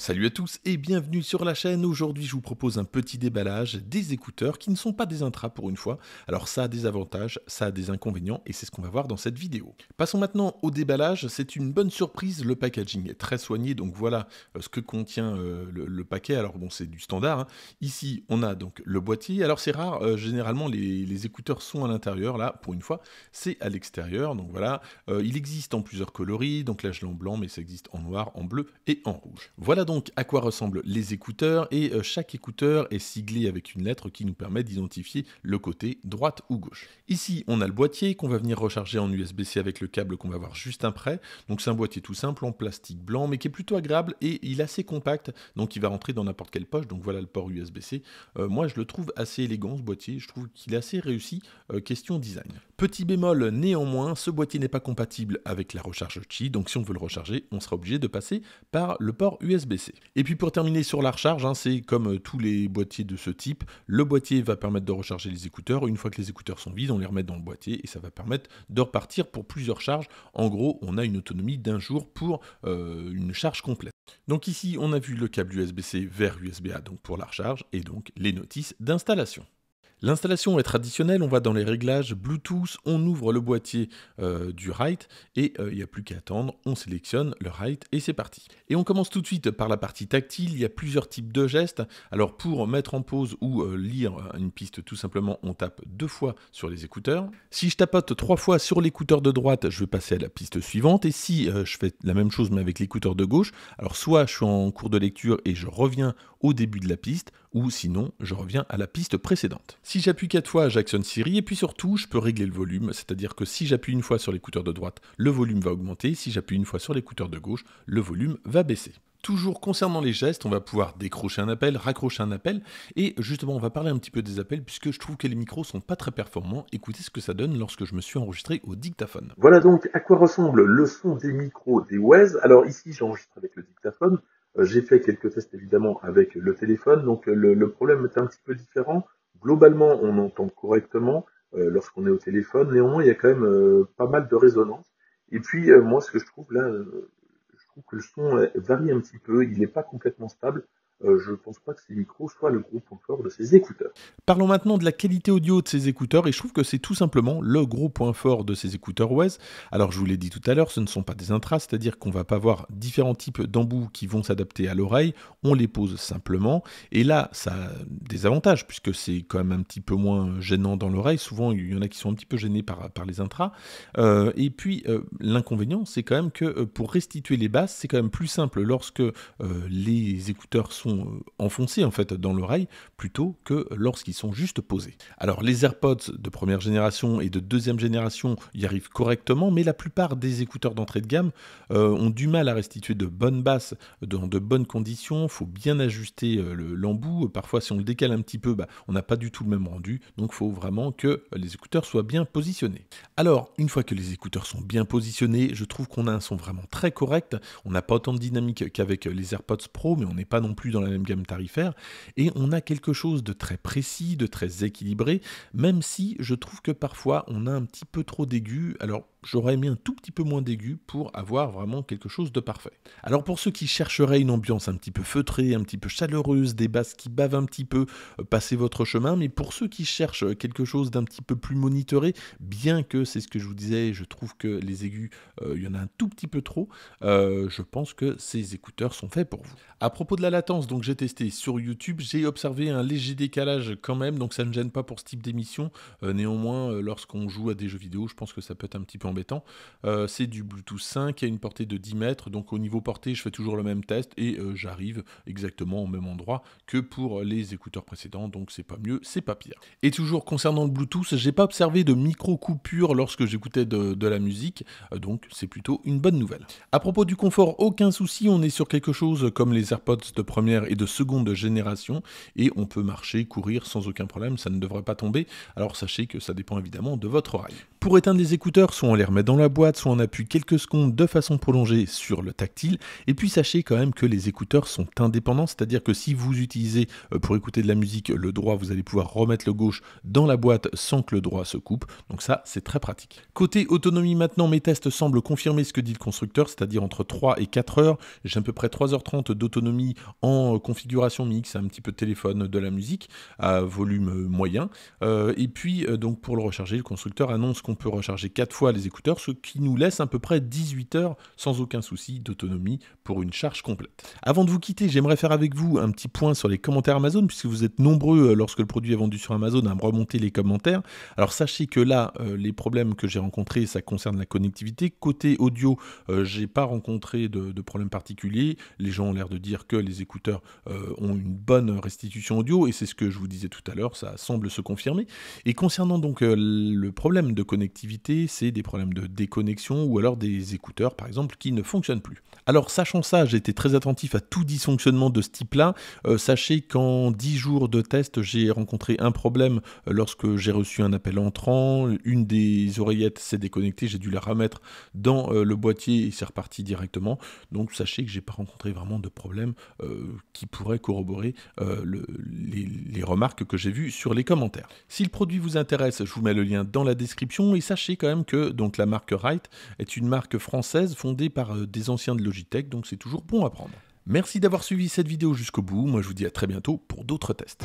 Salut à tous et bienvenue sur la chaîne. Aujourd'hui, je vous propose un petit déballage des écouteurs qui ne sont pas des intras pour une fois. Alors ça a des avantages, ça a des inconvénients et c'est ce qu'on va voir dans cette vidéo. Passons maintenant au déballage. C'est une bonne surprise. Le packaging est très soigné. Donc voilà euh, ce que contient euh, le, paquet. Alors bon, c'est du standard. Hein. Ici, on a donc le boîtier. Alors c'est rare. Euh, généralement, les, écouteurs sont à l'intérieur. Là, pour une fois, c'est à l'extérieur. Donc voilà. il existe en plusieurs coloris. Donc là, je l'ai en blanc, mais ça existe en noir, en bleu et en rouge. Voilà. Donc donc à quoi ressemblent les écouteurs et euh, chaque écouteur est siglé avec une lettre qui nous permet d'identifier le côté droite ou gauche. Ici, on a le boîtier qu'on va venir recharger en USB-C avec le câble qu'on va voir juste après. Donc c'est un boîtier tout simple en plastique blanc mais qui est plutôt agréable et il est assez compact donc il va rentrer dans n'importe quelle poche. Donc voilà le port USB-C. Euh, moi je le trouve assez élégant ce boîtier, je trouve qu'il est assez réussi euh, question design. Petit bémol néanmoins, ce boîtier n'est pas compatible avec la recharge Qi donc si on veut le recharger, on sera obligé de passer par le port USB-C. Et puis pour terminer sur la recharge, hein, c'est comme euh, tous les boîtiers de ce type, le boîtier va permettre de recharger les écouteurs. Une fois que les écouteurs sont vides, on les remet dans le boîtier et ça va permettre de repartir pour plusieurs charges. En gros, on a une autonomie d'un jour pour euh, une charge complète. Donc ici, on a vu le câble USB-C vers USB-A donc pour la recharge et donc les notices d'installation. L'installation est traditionnelle, on va dans les réglages Bluetooth, on ouvre le boîtier euh, du write et euh, il n'y a plus qu'à attendre, on sélectionne le write et c'est parti. Et on commence tout de suite par la partie tactile, il y a plusieurs types de gestes. Alors pour mettre en pause ou euh, lire une piste tout simplement, on tape deux fois sur les écouteurs. Si je tapote trois fois sur l'écouteur de droite, je vais passer à la piste suivante et si je fais la même chose mais avec l'écouteur de gauche, alors soit je suis en cours de lecture et je reviens au début de la piste, ou sinon je reviens à la piste précédente. Si j'appuie 4 fois, j'actionne Siri, et puis surtout je peux régler le volume, c'est-à-dire que si j'appuie une fois sur l'écouteur de droite, le volume va augmenter, si j'appuie une fois sur l'écouteur de gauche, le volume va baisser. Toujours concernant les gestes, on va pouvoir décrocher un appel, raccrocher un appel, et justement on va parler un petit peu des appels puisque je trouve que les micros sont pas très performants. Écoutez ce que ça donne lorsque je me suis enregistré au dictaphone. Voilà donc à quoi ressemble le son des micros des Waze. Alors ici j'enregistre avec le dictaphone. Euh, j'ai fait quelques tests évidemment avec le téléphone, donc euh, le, problème est un petit peu différent. Globalement, on entend correctement euh, lorsqu'on est au téléphone, néanmoins il y a quand même pas mal de résonance. Et puis moi ce que je trouve là, je trouve que le son varie un petit peu, il n'est pas complètement stable. Euh, je ne pense pas que ces micros soient le gros point fort de ces écouteurs. Parlons maintenant de la qualité audio de ces écouteurs, et je trouve que c'est tout simplement le gros point fort de ces écouteurs Waze. Alors je vous l'ai dit tout à l'heure, ce ne sont pas des intras, c'est-à-dire qu'on ne va pas avoir différents types d'embouts qui vont s'adapter à l'oreille, on les pose simplement, et là ça a des avantages, puisque c'est quand même un petit peu moins gênant dans l'oreille, souvent il y en a qui sont un petit peu gênés par, les intras, euh, et puis euh, l'inconvénient c'est quand même que pour restituer les basses, c'est quand même plus simple lorsque les écouteurs sont euh, enfoncés en fait dans l'oreille plutôt que lorsqu'ils sont juste posés. Alors les AirPods de première génération et de deuxième génération y arrivent correctement, mais la plupart des écouteurs d'entrée de gamme euh, ont du mal à restituer de bonnes basses dans de bonnes conditions. Faut bien ajuster euh, le l'embout. Parfois, si on le décale un petit peu, bah, on n'a pas du tout le même rendu. Donc, faut vraiment que les écouteurs soient bien positionnés. Alors, une fois que les écouteurs sont bien positionnés, je trouve qu'on a un son vraiment très correct. On n'a pas autant de dynamique qu'avec les AirPods Pro, mais on n'est pas non plus dans la même gamme tarifaire, et on a quelque chose de très précis, de très équilibré, même si je trouve que parfois on a un petit peu trop d'aigu, Alors j'aurais aimé un tout petit peu moins d'aigu pour avoir vraiment quelque chose de parfait. Alors pour ceux qui chercheraient une ambiance un petit peu feutrée, un petit peu chaleureuse, des basses qui bavent un petit peu, euh, passez votre chemin, mais pour ceux qui cherchent euh, quelque chose d'un petit peu plus monitoré, bien que c'est ce que je vous disais, je trouve que les aigus, euh, il y en a un tout petit peu trop, je pense que ces écouteurs sont faits pour vous. À propos de la latence, donc j'ai testé sur YouTube. J'ai observé un léger décalage quand même, donc ça ne gêne pas pour ce type d'émission. Euh, néanmoins, euh, lorsqu'on joue à des jeux vidéo, je pense que ça peut être un petit peu embêtant. Euh, c'est du Bluetooth 5 à une portée de 10 mètres, donc au niveau portée, je fais toujours le même test et j'arrive exactement au même endroit que pour les écouteurs précédents, donc c'est pas mieux, c'est pas pire. Et toujours concernant le Bluetooth, j'ai pas observé de micro coupure lorsque j'écoutais de, de, la musique, donc c'est plutôt une bonne nouvelle. À propos du confort, aucun souci, on est sur quelque chose comme les AirPods de première et de seconde génération, et on peut marcher, courir sans aucun problème, ça ne devrait pas tomber. Alors sachez que ça dépend évidemment de votre oreille. Pour éteindre les écouteurs, soit on les remet dans la boîte, soit on appuie quelques secondes de façon prolongée sur le tactile. Et puis sachez quand même que les écouteurs sont indépendants, c'est-à-dire que si vous utilisez euh, pour écouter de la musique le droit, vous allez pouvoir remettre le gauche dans la boîte sans que le droit se coupe. Donc ça, c'est très pratique. Côté autonomie maintenant, mes tests semblent confirmer ce que dit le constructeur, c'est-à-dire entre 3 et 4 heures. J'ai à peu près 3h30 d'autonomie en euh, configuration mix, un petit peu de téléphone, de la musique à volume euh, moyen. et puis donc pour le recharger, le constructeur annonce qu'on on peut recharger 4 fois les écouteurs, ce qui nous laisse à peu près 18 heures sans aucun souci d'autonomie pour une charge complète. Avant de vous quitter, j'aimerais faire avec vous un petit point sur les commentaires Amazon, puisque vous êtes nombreux euh, lorsque le produit est vendu sur Amazon à me remonter les commentaires. Alors sachez que là, euh, les problèmes que j'ai rencontrés, ça concerne la connectivité. Côté audio, euh, j'ai pas rencontré de, problème particulier. Les gens ont l'air de dire que les écouteurs ont une bonne restitution audio, et c'est ce que je vous disais tout à l'heure, ça semble se confirmer. Et concernant donc le problème de connectivité, c'est des problèmes de déconnexion ou alors des écouteurs par exemple qui ne fonctionnent plus. Alors sachant ça, j'ai été très attentif à tout dysfonctionnement de ce type-là. Euh, sachez qu'en 10 jours de test, j'ai rencontré un problème euh, lorsque j'ai reçu un appel entrant, une des oreillettes s'est déconnectée, j'ai dû la remettre dans euh, le boîtier et c'est reparti directement. Donc sachez que j'ai pas rencontré vraiment de problème qui pourrait corroborer les remarques que j'ai vues sur les commentaires. Si le produit vous intéresse, je vous mets le lien dans la description et sachez quand même que donc la marque Wright est une marque française fondée par euh, des anciens de Logitech, donc c'est toujours bon à prendre. Merci d'avoir suivi cette vidéo jusqu'au bout, moi je vous dis à très bientôt pour d'autres tests.